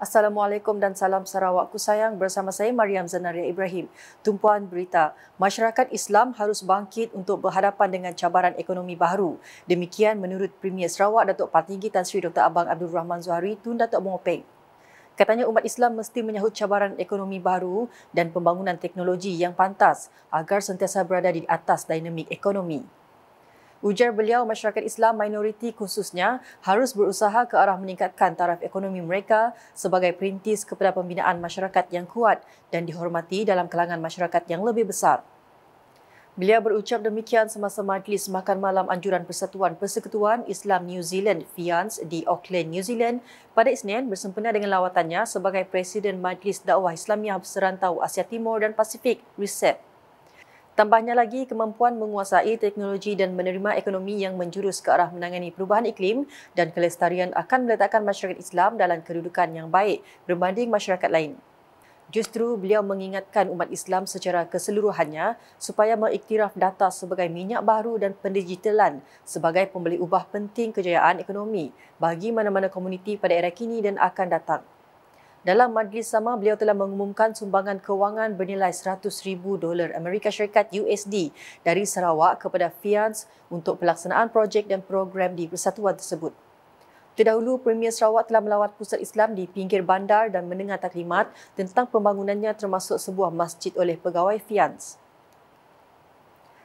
Assalamualaikum dan salam Sarawak sayang bersama saya Mariam Zanaria Ibrahim. Tumpuan berita, masyarakat Islam harus bangkit untuk berhadapan dengan cabaran ekonomi baru. Demikian menurut Premier Sarawak Datuk Patinggi Tan Sri Dr. Abang Abdul Rahman Zuhari Tun Datuk Mopeng. Katanya umat Islam mesti menyahut cabaran ekonomi baru dan pembangunan teknologi yang pantas agar sentiasa berada di atas dinamik ekonomi. Ujar beliau masyarakat Islam minoriti khususnya harus berusaha ke arah meningkatkan taraf ekonomi mereka sebagai perintis kepada pembinaan masyarakat yang kuat dan dihormati dalam kalangan masyarakat yang lebih besar. Beliau berucap demikian semasa majlis makan malam anjuran Persatuan Persekutuan Islam New Zealand Fiance di Auckland, New Zealand pada Isnin bersempena dengan lawatannya sebagai Presiden Majlis Dakwah Islamiah berserantau Asia Timur dan Pasifik RISEP. Tambahnya lagi, kemampuan menguasai teknologi dan menerima ekonomi yang menjurus ke arah menangani perubahan iklim dan kelestarian akan meletakkan masyarakat Islam dalam kedudukan yang baik berbanding masyarakat lain. Justru beliau mengingatkan umat Islam secara keseluruhannya supaya mengiktiraf data sebagai minyak baru dan pendigitalan sebagai pembeli ubah penting kejayaan ekonomi bagi mana-mana komuniti pada era kini dan akan datang. Dalam majlis sama, beliau telah mengumumkan sumbangan kewangan bernilai 100,000 dolar Amerika Syarikat USD dari Sarawak kepada Fiance untuk pelaksanaan projek dan program di persatuan tersebut. Terdahulu, Premier Sarawak telah melawat pusat Islam di pinggir bandar dan mendengar taklimat tentang pembangunannya termasuk sebuah masjid oleh pegawai Fians.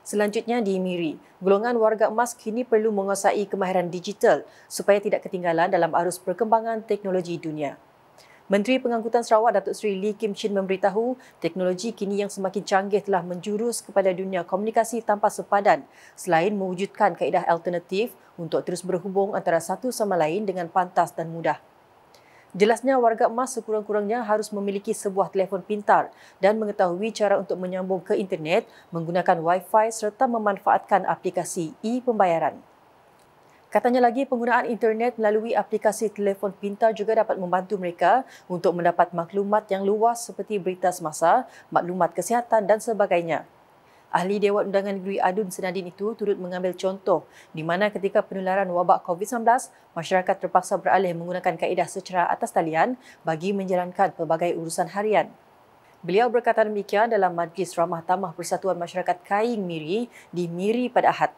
Selanjutnya di Miri, golongan warga emas kini perlu menguasai kemahiran digital supaya tidak ketinggalan dalam arus perkembangan teknologi dunia. Menteri Pengangkutan Sarawak Datuk Seri Lee Kim Chin memberitahu, teknologi kini yang semakin canggih telah menjurus kepada dunia komunikasi tanpa sepadan. Selain mewujudkan kaedah alternatif untuk terus berhubung antara satu sama lain dengan pantas dan mudah. Jelasnya warga emas sekurang-kurangnya harus memiliki sebuah telefon pintar dan mengetahui cara untuk menyambung ke internet menggunakan Wi-Fi serta memanfaatkan aplikasi e-pembayaran. Katanya lagi penggunaan internet melalui aplikasi telefon pintar juga dapat membantu mereka untuk mendapat maklumat yang luas seperti berita semasa, maklumat kesihatan dan sebagainya. Ahli Dewan Undangan Negeri Adun Senadin itu turut mengambil contoh di mana ketika penularan wabak COVID-19, masyarakat terpaksa beralih menggunakan kaedah secara atas talian bagi menjalankan pelbagai urusan harian. Beliau berkata demikian dalam Majlis Ramah Tamah Persatuan Masyarakat Kaing Miri di Miri pada Ahad.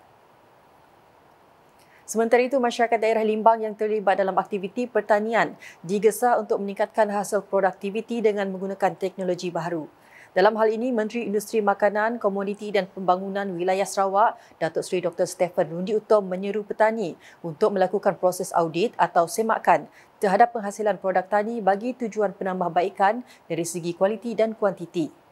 Sementara itu, masyarakat daerah Limbang yang terlibat dalam aktiviti pertanian digesa untuk meningkatkan hasil produktiviti dengan menggunakan teknologi baru. Dalam hal ini, Menteri Industri Makanan, Komoditi dan Pembangunan Wilayah Sarawak, Datuk Seri Dr. Stephen Rundi Utom menyeru petani untuk melakukan proses audit atau semakan terhadap penghasilan produk tani bagi tujuan penambahbaikan dari segi kualiti dan kuantiti.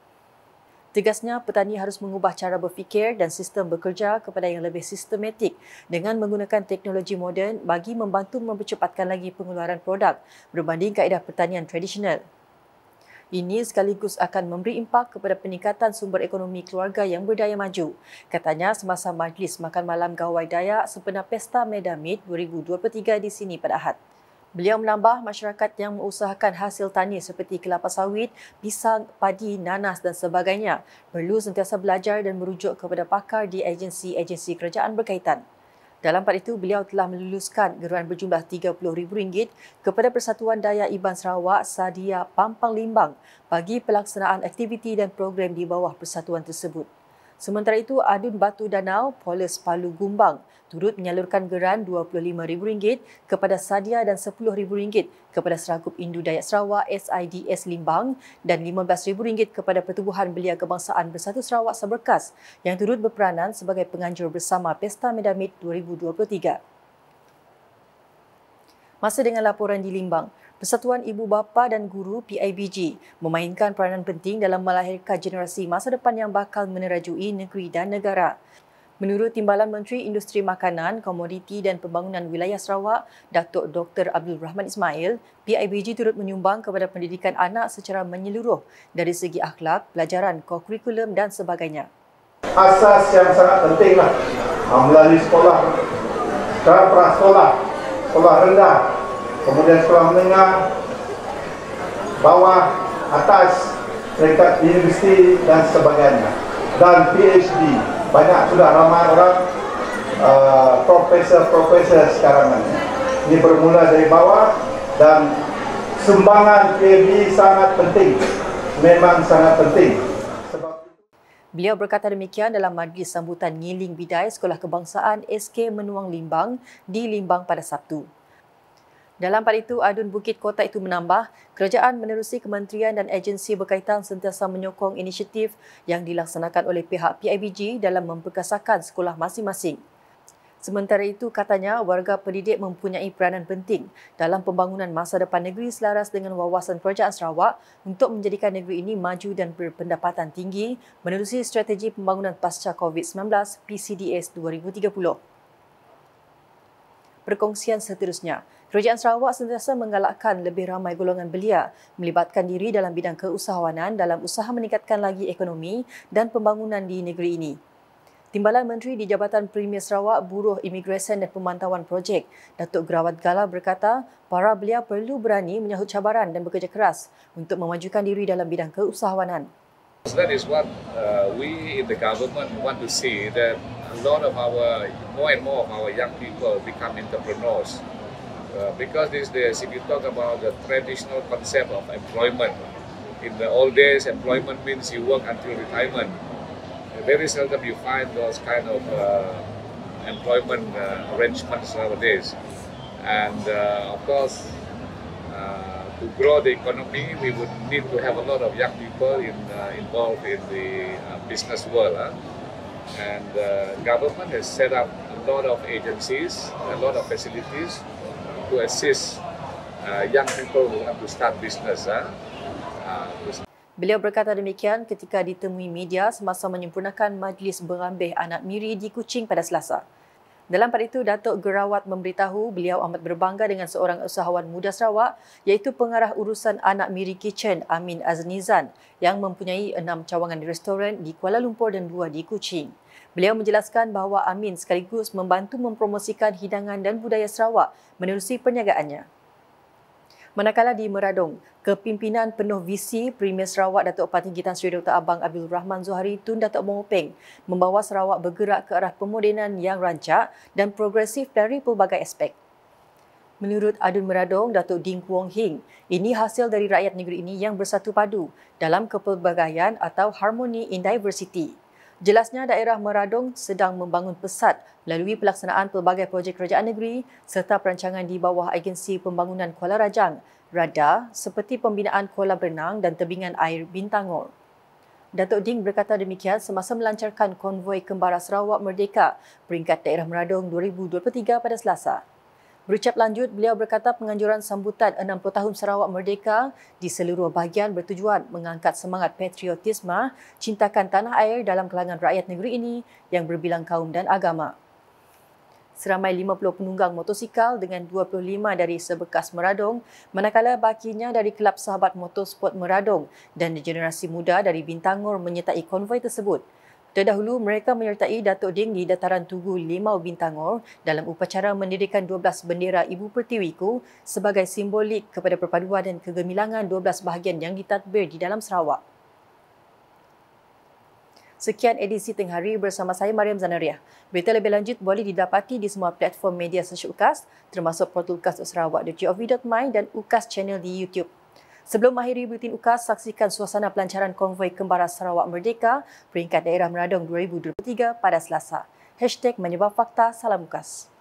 Tegasnya, petani harus mengubah cara berfikir dan sistem bekerja kepada yang lebih sistematik dengan menggunakan teknologi moden bagi membantu mempercepatkan lagi pengeluaran produk berbanding kaedah pertanian tradisional. Ini sekaligus akan memberi impak kepada peningkatan sumber ekonomi keluarga yang berdaya maju. Katanya semasa majlis makan malam gawai Daya sempena Pesta Medamid 2023 di sini pada Ahad. Beliau menambah masyarakat yang mengusahakan hasil tani seperti kelapa sawit, pisang, padi, nanas dan sebagainya perlu sentiasa belajar dan merujuk kepada pakar di agensi-agensi kerajaan berkaitan. Dalam part itu, beliau telah meluluskan geruan berjumlah RM30,000 kepada Persatuan Daya Iban Sarawak Sadia Pampang Limbang bagi pelaksanaan aktiviti dan program di bawah persatuan tersebut. Sementara itu, Adun Batu Danau, Polis Palu Gumbang turut menyalurkan geran RM25,000 kepada Sadia dan RM10,000 kepada Serakup Indu Dayak Sarawak SIDS Limbang dan RM15,000 kepada Pertubuhan Belia Kebangsaan Bersatu Sarawak Seberkas yang turut berperanan sebagai penganjur bersama Pesta Medamit 2023. Masih dengan laporan di Limbang, Persatuan Ibu Bapa dan Guru PIBG memainkan peranan penting dalam melahirkan generasi masa depan yang bakal menerajui negeri dan negara. Menurut Timbalan Menteri Industri Makanan, Komoditi dan Pembangunan Wilayah Sarawak, Datuk Dr. Abdul Rahman Ismail, PIBG turut menyumbang kepada pendidikan anak secara menyeluruh dari segi akhlak, pelajaran, kurikulum dan sebagainya. Asas yang sangat pentinglah melalui sekolah dan prasekolah sekolah rendah, kemudian sekolah menengah, bawah, atas, peringkat universiti dan sebagainya. Dan PhD, banyak sudah ramai orang uh, profesor-profesor uh, sekarang ini. Ini bermula dari bawah dan sumbangan PhD sangat penting, memang sangat penting. Beliau berkata demikian dalam majlis sambutan ngiling bidai Sekolah Kebangsaan SK Menuang Limbang di Limbang pada Sabtu. Dalam hal itu, Adun Bukit Kota itu menambah, kerajaan menerusi kementerian dan agensi berkaitan sentiasa menyokong inisiatif yang dilaksanakan oleh pihak PIBG dalam memperkasakan sekolah masing-masing. Sementara itu, katanya warga pendidik mempunyai peranan penting dalam pembangunan masa depan negeri selaras dengan wawasan kerajaan Sarawak untuk menjadikan negeri ini maju dan berpendapatan tinggi menerusi strategi pembangunan pasca COVID-19 PCDS 2030. Perkongsian seterusnya, Kerajaan Sarawak sentiasa menggalakkan lebih ramai golongan belia melibatkan diri dalam bidang keusahawanan dalam usaha meningkatkan lagi ekonomi dan pembangunan di negeri ini. Timbalan Menteri di Jabatan Premier Sarawak Buruh Imigresen dan Pemantauan Projek, Datuk Gerawat Gala berkata, para belia perlu berani menyahut cabaran dan bekerja keras untuk memajukan diri dalam bidang keusahawanan. So that is what uh, we in the government want to see that a lot of our, more and more of our young people become entrepreneurs. Uh, because this days, if you talk about the traditional concept of employment, in the old days, employment means you work until retirement. Uh, very seldom you find those kind of uh, employment uh, arrangements nowadays. And uh, of course, uh, to grow the economy, we would need to have a lot of young people in, uh, involved in the business world. Huh? And the government has set up a lot of agencies, a lot of facilities to assist young people who want to start business. Huh? Beliau berkata demikian ketika ditemui media semasa menyempurnakan majlis berambih anak miri di Kuching pada Selasa. Dalam pada itu, Datuk Gerawat memberitahu beliau amat berbangga dengan seorang usahawan muda Sarawak iaitu pengarah urusan anak miri kitchen Amin Aznizan yang mempunyai enam cawangan di restoran di Kuala Lumpur dan dua di Kuching. Beliau menjelaskan bahawa Amin sekaligus membantu mempromosikan hidangan dan budaya Sarawak menerusi perniagaannya. Manakala di Meradong, kepimpinan penuh visi Premier Sarawak Datuk Patinggi Gitan Sri Dr. Abang Abdul Rahman Zuhari Tun Datuk Mo membawa Sarawak bergerak ke arah pemodenan yang rancak dan progresif dari pelbagai aspek. Menurut Adun Meradong, Datuk Ding Kuong Hing, ini hasil dari rakyat negeri ini yang bersatu padu dalam kepelbagaian atau harmony in diversity. Jelasnya daerah Meradong sedang membangun pesat melalui pelaksanaan pelbagai projek kerajaan negeri serta perancangan di bawah agensi pembangunan Kuala Rajang, RADA, seperti pembinaan kolam berenang dan tebingan air Bintangor. Datuk Ding berkata demikian semasa melancarkan konvoi kembara Sarawak Merdeka peringkat daerah Meradong 2023 pada Selasa. Berucap lanjut, beliau berkata penganjuran sambutan 60 tahun Sarawak Merdeka di seluruh bahagian bertujuan mengangkat semangat patriotisme, cintakan tanah air dalam kelangan rakyat negeri ini yang berbilang kaum dan agama. Seramai 50 penunggang motosikal dengan 25 dari sebekas Meradong, manakala bakinya dari Kelab Sahabat Motorsport Meradong dan generasi muda dari Bintangor menyertai konvoi tersebut. Terdahulu, mereka menyertai Datuk Ding di Dataran Tugu Limau Bintangor dalam upacara mendirikan 12 bendera Ibu Pertiwi Ku sebagai simbolik kepada perpaduan dan kegemilangan 12 bahagian yang ditadbir di dalam Sarawak. Sekian edisi tengah hari bersama saya Mariam Zanaria. Berita lebih lanjut boleh didapati di semua platform media sosial UKAS termasuk portal UKAS Sarawak, dan ukas channel di YouTube. Sebelum mengakhiri Butin UKAS, saksikan suasana pelancaran konvoi kembara Sarawak Merdeka peringkat daerah Meradong 2023 pada Selasa. Hashtag menyebab fakta, salam UKAS.